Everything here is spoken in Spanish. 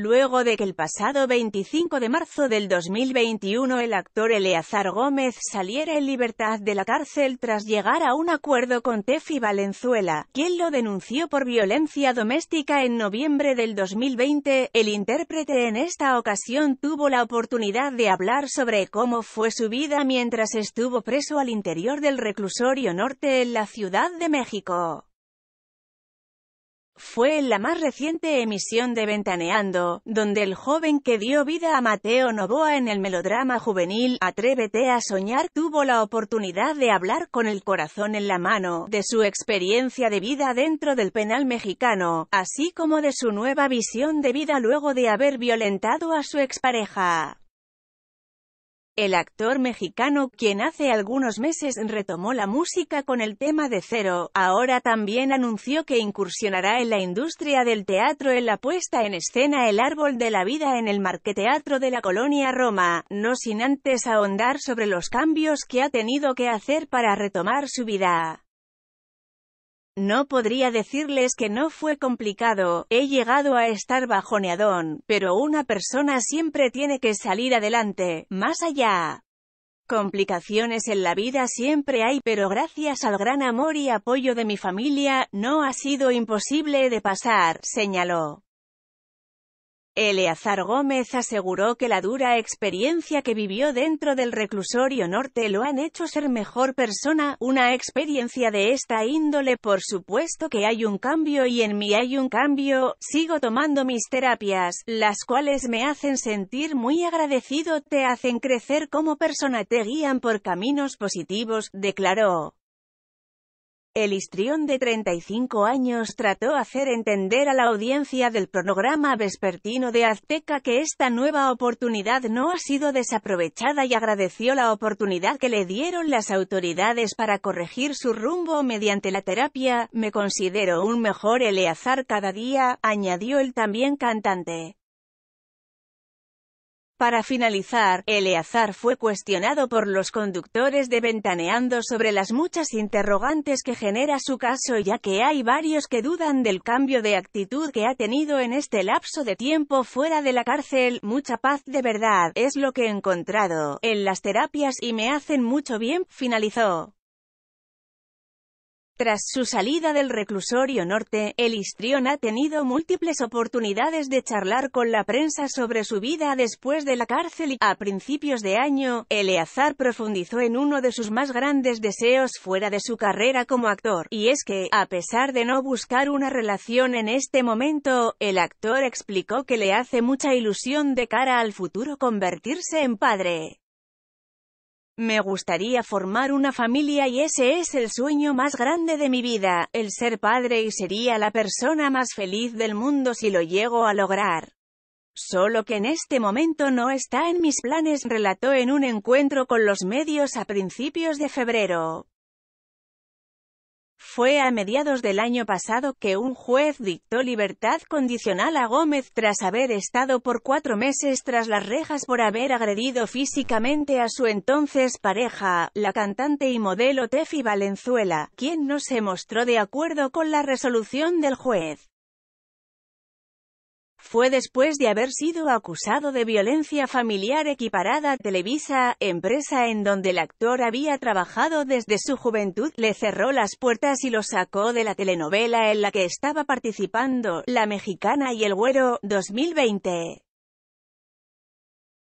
Luego de que el pasado 25 de marzo del 2021 el actor Eleazar Gómez saliera en libertad de la cárcel tras llegar a un acuerdo con Tefi Valenzuela, quien lo denunció por violencia doméstica en noviembre del 2020, el intérprete en esta ocasión tuvo la oportunidad de hablar sobre cómo fue su vida mientras estuvo preso al interior del reclusorio norte en la Ciudad de México fue en la más reciente emisión de Ventaneando, donde el joven que dio vida a Mateo Novoa en el melodrama juvenil Atrévete a soñar tuvo la oportunidad de hablar con el corazón en la mano, de su experiencia de vida dentro del penal mexicano, así como de su nueva visión de vida luego de haber violentado a su expareja el actor mexicano, quien hace algunos meses retomó la música con el tema de Cero, ahora también anunció que incursionará en la industria del teatro en la puesta en escena El Árbol de la Vida en el Marqueteatro de la Colonia Roma, no sin antes ahondar sobre los cambios que ha tenido que hacer para retomar su vida. No podría decirles que no fue complicado, he llegado a estar bajoneadón, pero una persona siempre tiene que salir adelante, más allá. Complicaciones en la vida siempre hay, pero gracias al gran amor y apoyo de mi familia, no ha sido imposible de pasar, señaló. Eleazar Gómez aseguró que la dura experiencia que vivió dentro del reclusorio norte lo han hecho ser mejor persona, una experiencia de esta índole por supuesto que hay un cambio y en mí hay un cambio, sigo tomando mis terapias, las cuales me hacen sentir muy agradecido, te hacen crecer como persona, te guían por caminos positivos, declaró. El histrión de 35 años trató hacer entender a la audiencia del programa vespertino de Azteca que esta nueva oportunidad no ha sido desaprovechada y agradeció la oportunidad que le dieron las autoridades para corregir su rumbo mediante la terapia. Me considero un mejor Eleazar cada día, añadió el también cantante. Para finalizar, Eleazar fue cuestionado por los conductores de Ventaneando sobre las muchas interrogantes que genera su caso ya que hay varios que dudan del cambio de actitud que ha tenido en este lapso de tiempo fuera de la cárcel. Mucha paz de verdad, es lo que he encontrado en las terapias y me hacen mucho bien, finalizó. Tras su salida del reclusorio norte, el histrión ha tenido múltiples oportunidades de charlar con la prensa sobre su vida después de la cárcel y, a principios de año, Eleazar profundizó en uno de sus más grandes deseos fuera de su carrera como actor, y es que, a pesar de no buscar una relación en este momento, el actor explicó que le hace mucha ilusión de cara al futuro convertirse en padre. Me gustaría formar una familia y ese es el sueño más grande de mi vida, el ser padre y sería la persona más feliz del mundo si lo llego a lograr. Solo que en este momento no está en mis planes, relató en un encuentro con los medios a principios de febrero. Fue a mediados del año pasado que un juez dictó libertad condicional a Gómez tras haber estado por cuatro meses tras las rejas por haber agredido físicamente a su entonces pareja, la cantante y modelo Tefi Valenzuela, quien no se mostró de acuerdo con la resolución del juez. Fue después de haber sido acusado de violencia familiar equiparada a Televisa, empresa en donde el actor había trabajado desde su juventud, le cerró las puertas y lo sacó de la telenovela en la que estaba participando, La Mexicana y el Güero, 2020.